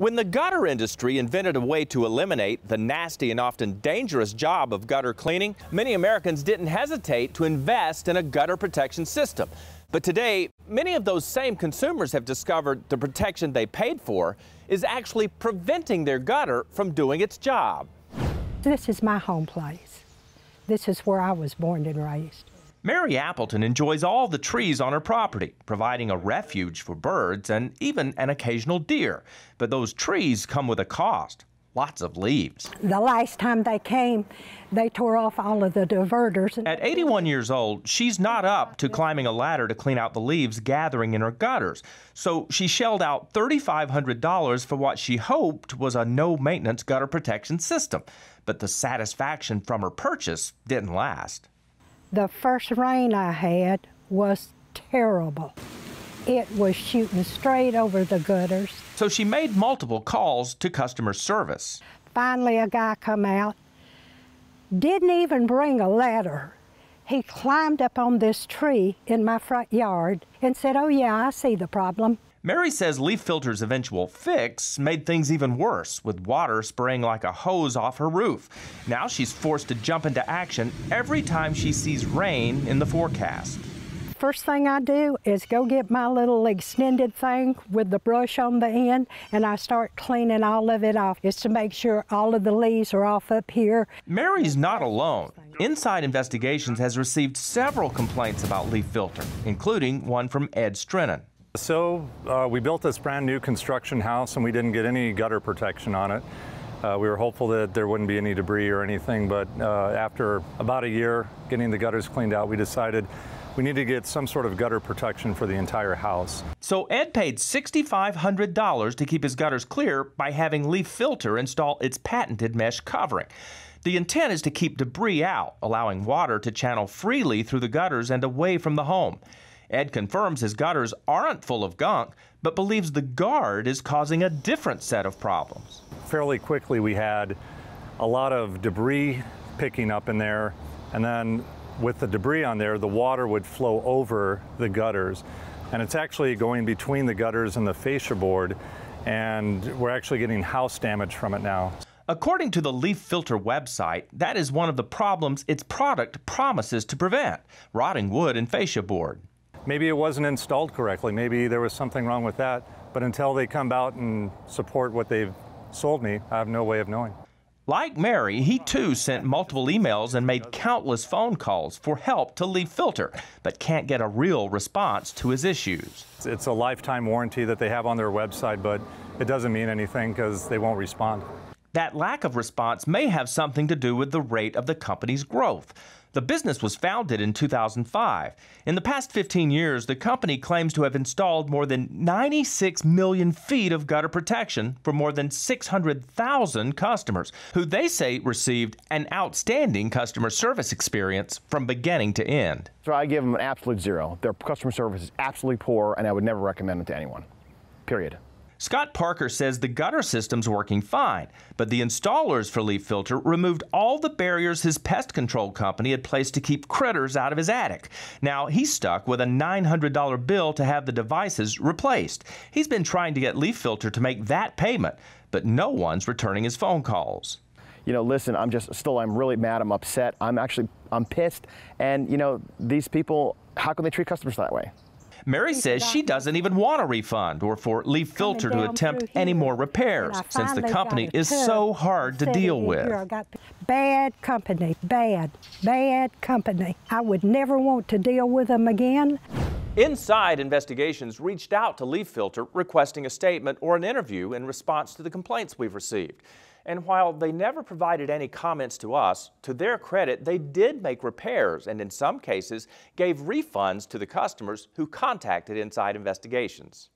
When the gutter industry invented a way to eliminate the nasty and often dangerous job of gutter cleaning, many Americans didn't hesitate to invest in a gutter protection system. But today, many of those same consumers have discovered the protection they paid for is actually preventing their gutter from doing its job. This is my home place. This is where I was born and raised. Mary Appleton enjoys all the trees on her property, providing a refuge for birds and even an occasional deer. But those trees come with a cost lots of leaves. The last time they came, they tore off all of the diverters. At 81 years old, she's not up to climbing a ladder to clean out the leaves gathering in her gutters. So she shelled out $3,500 for what she hoped was a no maintenance gutter protection system. But the satisfaction from her purchase didn't last. The first rain I had was terrible. It was shooting straight over the gutters. So she made multiple calls to customer service. Finally, a guy come out, didn't even bring a ladder. He climbed up on this tree in my front yard and said, oh yeah, I see the problem. Mary says leaf filter's eventual fix made things even worse, with water spraying like a hose off her roof. Now she's forced to jump into action every time she sees rain in the forecast. First thing I do is go get my little extended thing with the brush on the end, and I start cleaning all of it off just to make sure all of the leaves are off up here. Mary's not alone. Inside Investigations has received several complaints about leaf filter, including one from Ed Strennan. So uh, we built this brand new construction house and we didn't get any gutter protection on it. Uh, we were hopeful that there wouldn't be any debris or anything, but uh, after about a year getting the gutters cleaned out, we decided we need to get some sort of gutter protection for the entire house. So Ed paid $6,500 to keep his gutters clear by having Leaf Filter install its patented mesh covering. The intent is to keep debris out, allowing water to channel freely through the gutters and away from the home. Ed confirms his gutters aren't full of gunk, but believes the guard is causing a different set of problems. Fairly quickly, we had a lot of debris picking up in there, and then with the debris on there, the water would flow over the gutters. And it's actually going between the gutters and the fascia board, and we're actually getting house damage from it now. According to the Leaf Filter website, that is one of the problems its product promises to prevent rotting wood and fascia board. Maybe it wasn't installed correctly. Maybe there was something wrong with that. But until they come out and support what they've sold me, I have no way of knowing. Like Mary, he too sent multiple emails and made countless phone calls for help to leave filter, but can't get a real response to his issues. It's a lifetime warranty that they have on their website, but it doesn't mean anything because they won't respond. That lack of response may have something to do with the rate of the company's growth. The business was founded in 2005. In the past 15 years, the company claims to have installed more than 96 million feet of gutter protection for more than 600,000 customers, who they say received an outstanding customer service experience from beginning to end. So I give them an absolute zero. Their customer service is absolutely poor, and I would never recommend it to anyone. Period. Scott Parker says the gutter system's working fine, but the installers for Leaf Filter removed all the barriers his pest control company had placed to keep critters out of his attic. Now he's stuck with a $900 bill to have the devices replaced. He's been trying to get Leaf Filter to make that payment, but no one's returning his phone calls you know, listen, I'm just still, I'm really mad, I'm upset, I'm actually, I'm pissed. And, you know, these people, how can they treat customers that way? Mary says she doesn't even want a refund or for Leaf Filter to attempt any more repairs since the company is so hard to deal with. Bad company, bad, bad company. I would never want to deal with them again. Inside Investigations reached out to Leaf Filter requesting a statement or an interview in response to the complaints we've received. And while they never provided any comments to us, to their credit, they did make repairs and in some cases gave refunds to the customers who contacted Inside Investigations.